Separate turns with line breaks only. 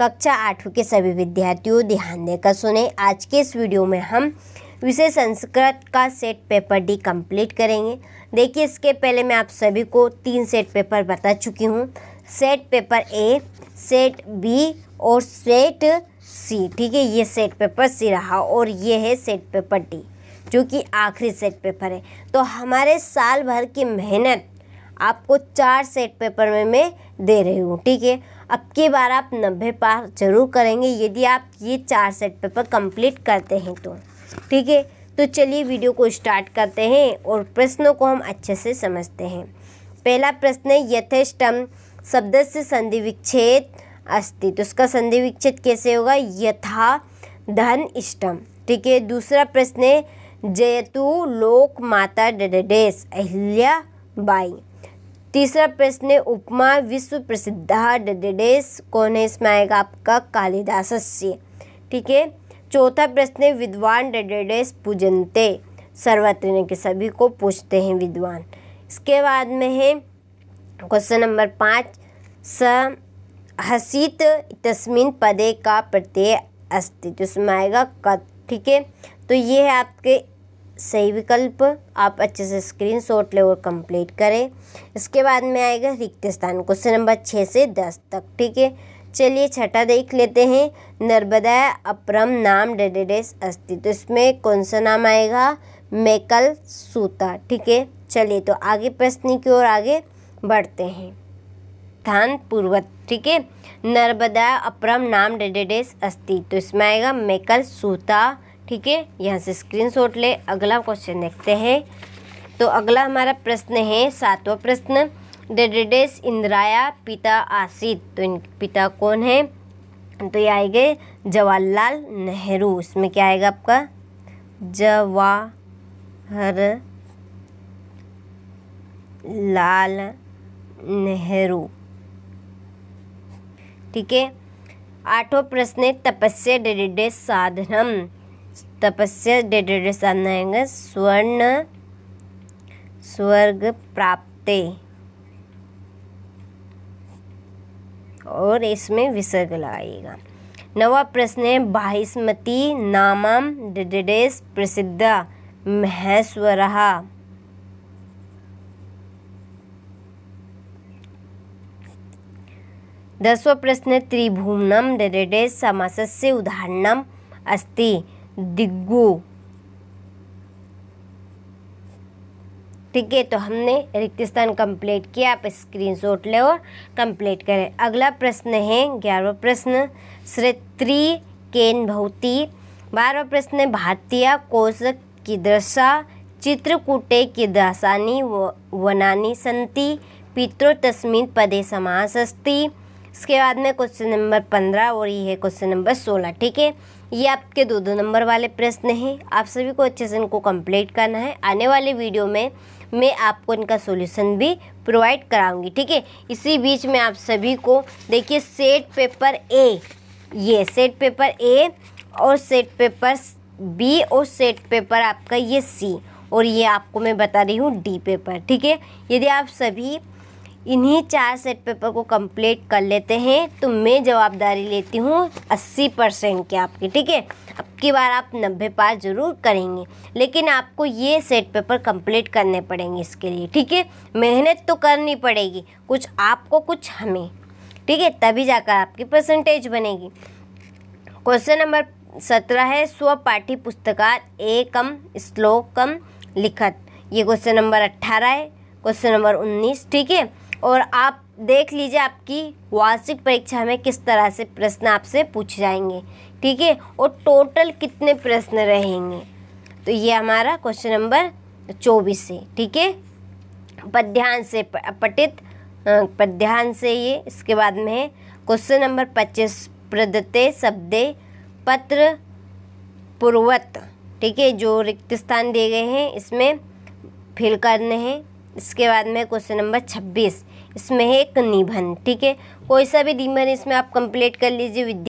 कक्षा आठवीं के सभी विद्यार्थियों ध्यान देकर सुने आज के इस वीडियो में हम विषय संस्कृत का सेट पेपर डी कंप्लीट करेंगे देखिए इसके पहले मैं आप सभी को तीन सेट पेपर बता चुकी हूँ set paper A set B और सेट सी ठीक है ये सेट पेपर सी रहा और ये है सेट पेपर डी जो कि आखिरी सेट पेपर है तो हमारे साल भर की मेहनत आपको चार सेट पेपर में मैं दे रही हूँ ठीक है अब की बार आप नब्बे पार जरूर करेंगे यदि आप ये चार सेट पेपर कंप्लीट करते हैं तो ठीक है तो चलिए वीडियो को स्टार्ट करते हैं और प्रश्नों को हम अच्छे से समझते हैं पहला प्रश्न है यथेष्टम शब्द से संधि विच्छेद अस्थित तो उसका संधि विच्छेद कैसे होगा यथा धन इष्टम ठीक है दूसरा प्रश्न है जयतु लोक माता डेस अहिल्या बाई तीसरा प्रश्न है उपमा विश्व प्रसिद्धा डेडेस कौन है इसमें आएगा आपका से ठीक है चौथा प्रश्न है विद्वान डेडेडेस पूजनते सर्वत्र के सभी को पूछते हैं विद्वान इसके बाद में है क्वेश्चन नंबर पाँच स हसीत तस्मिन पदे का प्रत्यय अस्तित्व उसमें आएगा क ठीक है तो ये है आपके सही विकल्प आप अच्छे से स्क्रीन शॉट ले और कंप्लीट करें इसके बाद में आएगा रिक्त स्थान क्वेश्चन नंबर छः से दस तक ठीक है चलिए छठा देख लेते हैं नर्मदा अपरम नाम डेडेडेस अस्थि तो इसमें कौन सा नाम आएगा मेकल सूता ठीक है चलिए तो आगे प्रश्न की ओर आगे बढ़ते हैं स्थान पूर्वत ठीक है नर्मदा अपरम नाम डेडेडेस अस्थि तो इसमें आएगा मेकल सूता ठीक है यहाँ से स्क्रीनशॉट ले अगला क्वेश्चन देखते हैं तो अगला हमारा प्रश्न है सातवां प्रश्न डेडेडेस इंदिराया पिता आशित तो इन पिता कौन है तो ये आएंगे जवाहरलाल नेहरू इसमें क्या आएगा आपका जवाहर लाल नेहरू ठीक है आठवां प्रश्न है तपस्या डेडेडेस साधनम तपस्या डेडेड साधनाएंगे स्वर्ण स्वर्ग प्राप्ते और इसमें विसर्ग लगाइएगा नवा प्रश्न है बाहिस्मती नामम डिडेस प्रसिद्ध महेश्वर दसवा प्रश्न त्रिभुवनम डिडेस से उदाहरणम अस्ति दिग्गो ठीक है तो हमने रिक्त स्थान कंप्लीट किया आप स्क्रीनशॉट ले और कंप्लीट करें अगला प्रश्न है ग्यारहवा प्रश्न श्रेत्री केन भौती बारहवा प्रश्न है भारतीय कोश की दशा चित्रकूटे की दशानी वनानी संति पितृ तस्मिन पदे समास अस्ति इसके बाद में क्वेश्चन नंबर पंद्रह और ये है क्वेश्चन नंबर सोलह ठीक है ये आपके दो दो नंबर वाले प्रश्न हैं आप सभी को अच्छे से इनको कंप्लीट करना है आने वाले वीडियो में मैं आपको इनका सॉल्यूशन भी प्रोवाइड कराऊंगी ठीक है इसी बीच में आप सभी को देखिए सेट पेपर ए ये सेट पेपर ए और सेट पेपर बी और सेट पेपर आपका ये सी और ये आपको मैं बता रही हूँ डी पेपर ठीक है यदि आप सभी इन्हीं चार सेट पेपर को कंप्लीट कर लेते हैं तो मैं जवाबदारी लेती हूँ अस्सी परसेंट की आपकी ठीक है अब की बार आप नब्बे पार जरूर करेंगे लेकिन आपको ये सेट पेपर कंप्लीट करने पड़ेंगे इसके लिए ठीक है मेहनत तो करनी पड़ेगी कुछ आपको कुछ हमें ठीक है तभी जाकर आपकी परसेंटेज बनेगी क्वेश्चन नंबर सत्रह है स्व पाठ्य पुस्तकार श्लोक कम लिखत ये क्वेश्चन नंबर अट्ठारह है क्वेश्चन नंबर उन्नीस ठीक है और आप देख लीजिए आपकी वार्षिक परीक्षा में किस तरह से प्रश्न आपसे पूछे जाएंगे ठीक है और टोटल कितने प्रश्न रहेंगे तो ये हमारा क्वेश्चन नंबर चौबीस है ठीक है पध्यान से पठित पध्यान से ये इसके बाद में है क्वेश्चन नंबर पच्चीस प्रदत्ते शब्दे पत्र पूर्वत ठीक है जो रिक्त स्थान दिए गए हैं इसमें फिल करने हैं इसके बाद में क्वेश्चन नंबर छब्बीस इसमें है एक निबंध ठीक है कोई सा भी निबंध इसमें आप कंप्लीट कर लीजिए विद